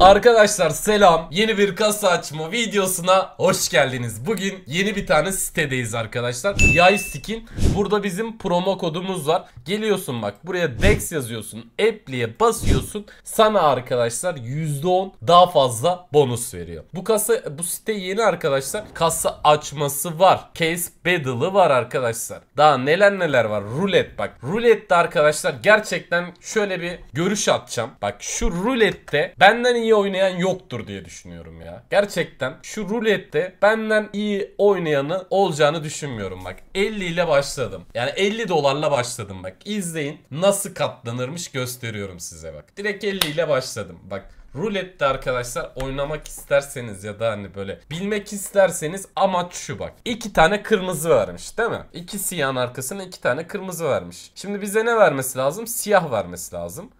Arkadaşlar selam. Yeni bir kasa açma videosuna hoş geldiniz. Bugün yeni bir tane sitedeyiz arkadaşlar. Yay Skin. Burada bizim promo kodumuz var. Geliyorsun bak buraya Dex yazıyorsun. Apple'ye basıyorsun. Sana arkadaşlar %10 daha fazla bonus veriyor. Bu kasa bu site yeni arkadaşlar. Kasa açması var. Case Battle'ı var arkadaşlar. Daha neler neler var. Rulet bak. Rulette arkadaşlar gerçekten şöyle bir görüş atacağım. Bak şu rulette benden iyi oynayan yoktur diye düşünüyorum ya. Gerçekten şu rulette benden iyi oynayanı olacağını düşünmüyorum bak. 50 ile başladım. Yani 50 dolarla başladım bak. İzleyin nasıl katlanırmış gösteriyorum size bak. Direkt 50 ile başladım. Bak Rulette arkadaşlar oynamak isterseniz ya da hani böyle bilmek isterseniz amaç şu bak. iki tane kırmızı vermiş değil mi? İki siyahın arkasına iki tane kırmızı vermiş. Şimdi bize ne vermesi lazım? Siyah vermesi lazım.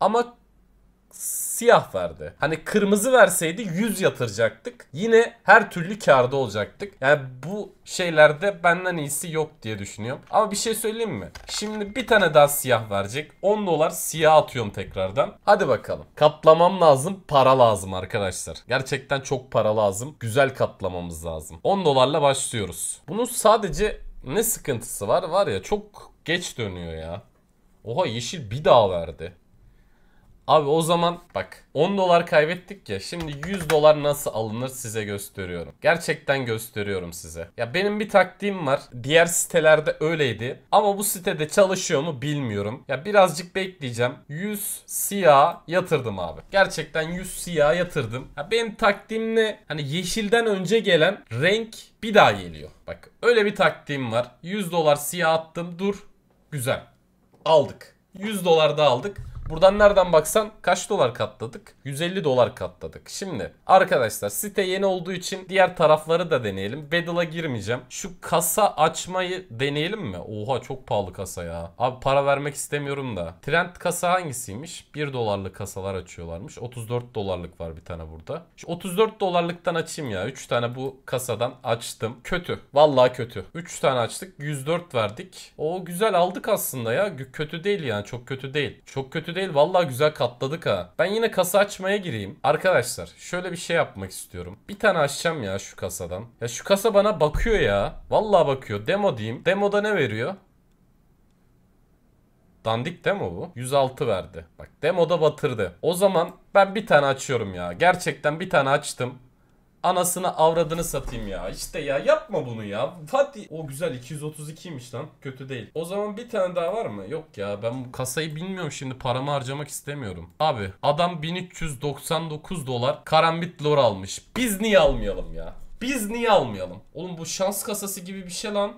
Ama siyah verdi. Hani kırmızı verseydi 100 yatıracaktık. Yine her türlü karda olacaktık. Yani bu şeylerde benden iyisi yok diye düşünüyorum. Ama bir şey söyleyeyim mi? Şimdi bir tane daha siyah verecek. 10 dolar siyah atıyorum tekrardan. Hadi bakalım. Katlamam lazım. Para lazım arkadaşlar. Gerçekten çok para lazım. Güzel katlamamız lazım. 10 dolarla başlıyoruz. Bunun sadece ne sıkıntısı var? Var ya çok geç dönüyor ya. Oha yeşil bir daha verdi. Abi o zaman bak 10 dolar kaybettik ya şimdi 100 dolar nasıl alınır size gösteriyorum. Gerçekten gösteriyorum size. Ya benim bir taktiğim var. Diğer sitelerde öyleydi ama bu sitede çalışıyor mu bilmiyorum. Ya birazcık bekleyeceğim. 100 siyah yatırdım abi. Gerçekten 100 siyah yatırdım. Ya benim taktiğim ne? Hani yeşilden önce gelen renk bir daha geliyor. Bak öyle bir taktiğim var. 100 dolar siyah attım dur. Güzel. Aldık. 100 dolar da aldık. Buradan nereden baksan kaç dolar katladık? 150 dolar katladık. Şimdi arkadaşlar site yeni olduğu için diğer tarafları da deneyelim. Battle'a girmeyeceğim. Şu kasa açmayı deneyelim mi? Oha çok pahalı kasa ya. Abi para vermek istemiyorum da. Trend kasa hangisiymiş? 1 dolarlık kasalar açıyorlarmış. 34 dolarlık var bir tane burada. Şu 34 dolarlıktan açayım ya. 3 tane bu kasadan açtım. Kötü. Vallahi kötü. 3 tane açtık. 104 verdik. O güzel aldık aslında ya. Kötü değil yani. Çok kötü değil. Çok kötü değil değil valla güzel katladık ha. Ben yine kasa açmaya gireyim. Arkadaşlar şöyle bir şey yapmak istiyorum. Bir tane açacağım ya şu kasadan. Ya şu kasa bana bakıyor ya. Valla bakıyor. Demo diyeyim. Demoda ne veriyor? Dandik demo bu. 106 verdi. Bak demoda batırdı. O zaman ben bir tane açıyorum ya. Gerçekten bir tane açtım. Anasını avradını satayım ya. İşte ya yapma bunu ya. hadi o güzel 232'ymiş lan. Kötü değil. O zaman bir tane daha var mı? Yok ya ben bu kasayı bilmiyorum şimdi paramı harcamak istemiyorum. Abi adam 1399 dolar karambit lor almış. Biz niye almayalım ya? Biz niye almayalım? Oğlum bu şans kasası gibi bir şey lan.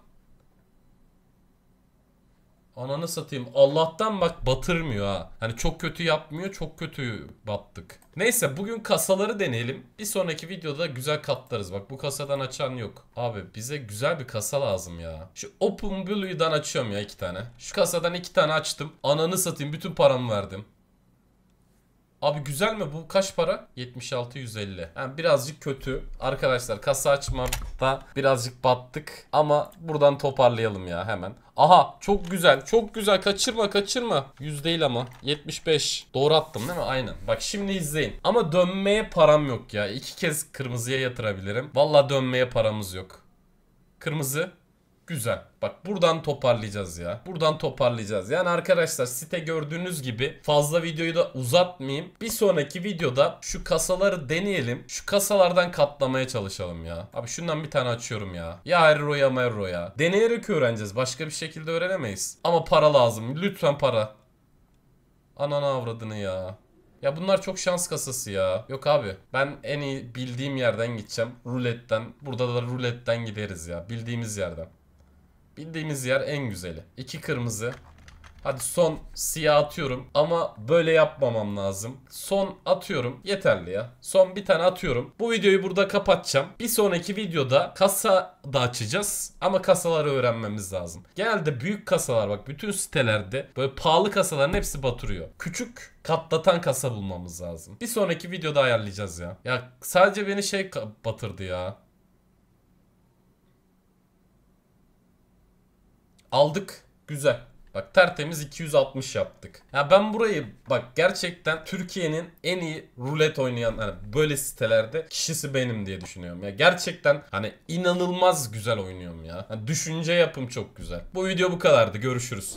Ananı satayım. Allah'tan bak batırmıyor ha. Hani çok kötü yapmıyor. Çok kötü battık. Neyse bugün kasaları deneyelim. Bir sonraki videoda güzel katlarız. Bak bu kasadan açan yok. Abi bize güzel bir kasa lazım ya. Şu Open Blue'dan açıyorum ya iki tane. Şu kasadan iki tane açtım. Ananı satayım. Bütün paramı verdim. Abi güzel mi bu? Kaç para? 76 150. Yani birazcık kötü. Arkadaşlar kasa açmakta birazcık battık ama buradan toparlayalım ya hemen. Aha çok güzel çok güzel kaçırma kaçırma 100 değil ama 75 doğru attım değil mi aynen bak şimdi izleyin ama dönmeye param yok ya İki kez kırmızıya yatırabilirim valla dönmeye paramız yok kırmızı Güzel. Bak buradan toparlayacağız ya. Buradan toparlayacağız. Yani arkadaşlar site gördüğünüz gibi fazla videoyu da uzatmayayım. Bir sonraki videoda şu kasaları deneyelim. Şu kasalardan katlamaya çalışalım ya. Abi şundan bir tane açıyorum ya. Ya Erro ya Merro ya. Deneyerek öğreneceğiz. Başka bir şekilde öğrenemeyiz. Ama para lazım. Lütfen para. Ananı avradını ya. Ya bunlar çok şans kasası ya. Yok abi ben en iyi bildiğim yerden gideceğim. Ruletten. Burada da ruletten gideriz ya. Bildiğimiz yerden. Bildiğimiz yer en güzeli. İki kırmızı. Hadi son siyah atıyorum ama böyle yapmamam lazım. Son atıyorum yeterli ya. Son bir tane atıyorum. Bu videoyu burada kapatacağım. Bir sonraki videoda kasa da açacağız ama kasaları öğrenmemiz lazım. Genelde büyük kasalar bak bütün sitelerde böyle pahalı kasaların hepsi batırıyor. Küçük katlatan kasa bulmamız lazım. Bir sonraki videoda ayarlayacağız ya. Ya sadece beni şey batırdı ya. Aldık. Güzel. Bak tertemiz 260 yaptık. Ya ben burayı bak gerçekten Türkiye'nin en iyi rulet oynayan hani böyle sitelerde kişisi benim diye düşünüyorum. Ya gerçekten hani inanılmaz güzel oynuyorum ya. Hani düşünce yapım çok güzel. Bu video bu kadardı. Görüşürüz.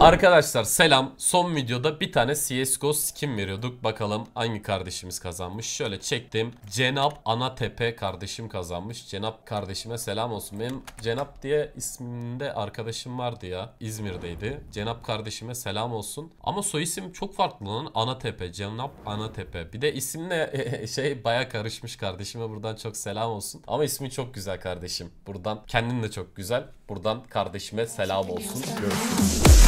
Arkadaşlar selam. Son videoda bir tane CSGO skin veriyorduk. Bakalım hangi kardeşimiz kazanmış. Şöyle çektim. Cenap Anatepe kardeşim kazanmış. Cenap kardeşime selam olsun. Benim Cenap diye isminde arkadaşım vardı ya. İzmir'deydi. Cenap kardeşime selam olsun. Ama soy isim çok farklı lan. Anatepe. Cenap Anatepe. Bir de isimle şey baya karışmış kardeşime. Buradan çok selam olsun. Ama ismi çok güzel kardeşim. Buradan kendin de çok güzel. Buradan kardeşime selam olsun. Görüşürüz.